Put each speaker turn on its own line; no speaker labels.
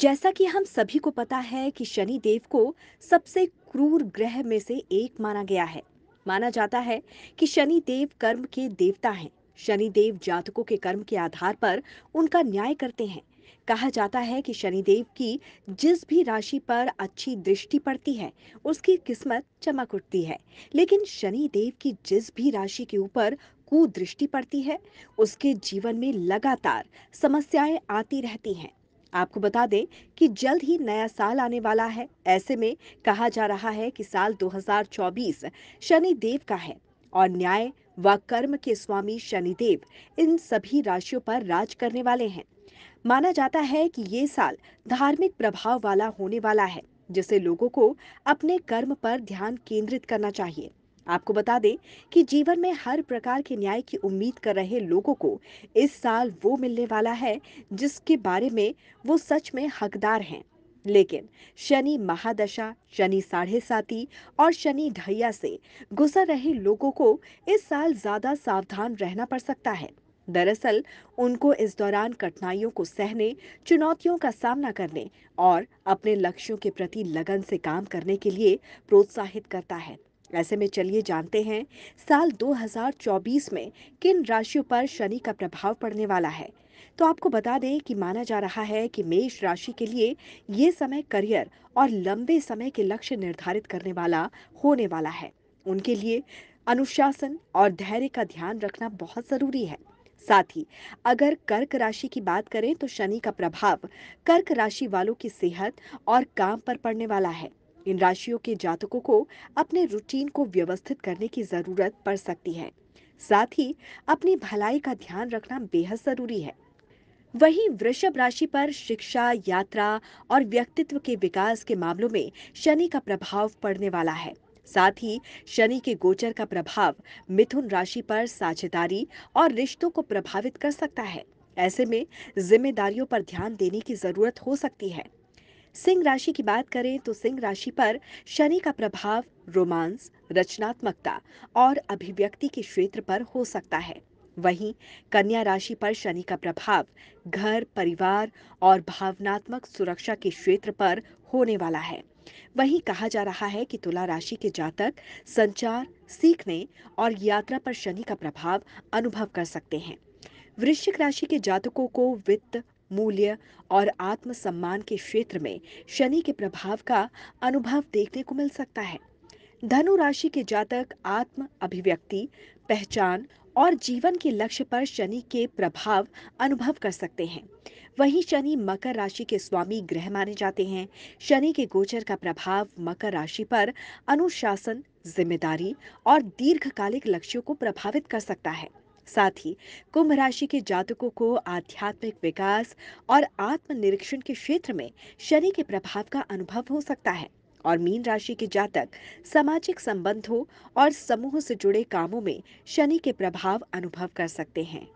जैसा कि हम सभी को पता है कि शनि देव को सबसे क्रूर ग्रह में से एक माना गया है माना जाता है कि शनि देव कर्म के देवता हैं शनि देव जातकों के कर्म के आधार पर उनका न्याय करते हैं कहा जाता है कि शनि देव की जिस भी राशि पर अच्छी दृष्टि पड़ती है उसकी किस्मत चमक उठती है लेकिन शनि देव की जिस भी राशि के ऊपर कुदृष्टि पड़ती है उसके जीवन में लगातार समस्याएं आती रहती हैं आपको बता दें कि जल्द ही नया साल आने वाला है ऐसे में कहा जा रहा है कि साल 2024 शनि देव का है और न्याय व कर्म के स्वामी शनिदेव इन सभी राशियों पर राज करने वाले हैं माना जाता है कि ये साल धार्मिक प्रभाव वाला होने वाला है जिसे लोगों को अपने कर्म पर ध्यान केंद्रित करना चाहिए आपको बता दें कि जीवन में हर प्रकार के न्याय की उम्मीद कर रहे लोगों को इस साल वो मिलने वाला है जिसके बारे में वो सच में हकदार हैं लेकिन शनि महादशा शनि साढ़े साथी और शनि ढैया से गुजर रहे लोगों को इस साल ज्यादा सावधान रहना पड़ सकता है दरअसल उनको इस दौरान कठिनाइयों को सहने चुनौतियों का सामना करने और अपने लक्ष्यों के प्रति लगन से काम करने के लिए प्रोत्साहित करता है ऐसे में चलिए जानते हैं साल 2024 में किन राशियों पर शनि का प्रभाव पड़ने वाला है तो आपको बता दें कि माना जा रहा है कि मेष राशि के लिए ये समय करियर और लंबे समय के लक्ष्य निर्धारित करने वाला होने वाला है उनके लिए अनुशासन और धैर्य का ध्यान रखना बहुत जरूरी है साथ ही अगर कर्क राशि की बात करें तो शनि का प्रभाव कर्क राशि वालों की सेहत और काम पर पड़ने वाला है इन राशियों के जातकों को अपने रूटीन को व्यवस्थित करने की जरूरत पड़ सकती है साथ ही अपनी भलाई का ध्यान रखना बेहद जरूरी है वहीं वृषभ राशि पर शिक्षा यात्रा और व्यक्तित्व के विकास के मामलों में शनि का प्रभाव पड़ने वाला है साथ ही शनि के गोचर का प्रभाव मिथुन राशि पर साझेदारी और रिश्तों को प्रभावित कर सकता है ऐसे में जिम्मेदारियों पर ध्यान देने की जरूरत हो सकती है सिंह राशि की बात करें तो सिंह राशि पर शनि का प्रभाव रोमांस रचनात्मकता और अभिव्यक्ति के क्षेत्र पर हो सकता है वहीं कन्या राशि पर शनि का प्रभाव घर परिवार और भावनात्मक सुरक्षा के क्षेत्र पर होने वाला है वहीं कहा जा रहा है कि तुला राशि के जातक संचार सीखने और यात्रा पर शनि का प्रभाव अनुभव कर सकते हैं वृश्चिक राशि के जातकों को वित्त मूल्य और आत्मसम्मान के क्षेत्र में शनि के प्रभाव का अनुभव देखने को मिल सकता है धनु राशि के जातक आत्म अभिव्यक्ति पहचान और जीवन के लक्ष्य पर शनि के प्रभाव अनुभव कर सकते हैं वहीं शनि मकर राशि के स्वामी ग्रह माने जाते हैं शनि के गोचर का प्रभाव मकर राशि पर अनुशासन जिम्मेदारी और दीर्घकालिक लक्ष्यों को प्रभावित कर सकता है साथ ही कुंभ राशि के जातकों को आध्यात्मिक विकास और आत्मनिरीक्षण के क्षेत्र में शनि के प्रभाव का अनुभव हो सकता है और मीन राशि के जातक सामाजिक संबंधों और समूह से जुड़े कामों में शनि के प्रभाव अनुभव कर सकते हैं